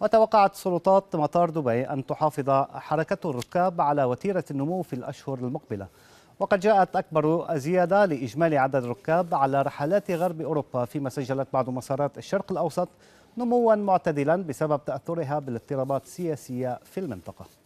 وتوقعت سلطات مطار دبي أن تحافظ حركة الركاب على وتيرة النمو في الأشهر المقبلة وقد جاءت أكبر زيادة لإجمالي عدد الركاب على رحلات غرب أوروبا فيما سجلت بعض مسارات الشرق الأوسط نموا معتدلا بسبب تأثرها بالاضطرابات السياسية في المنطقة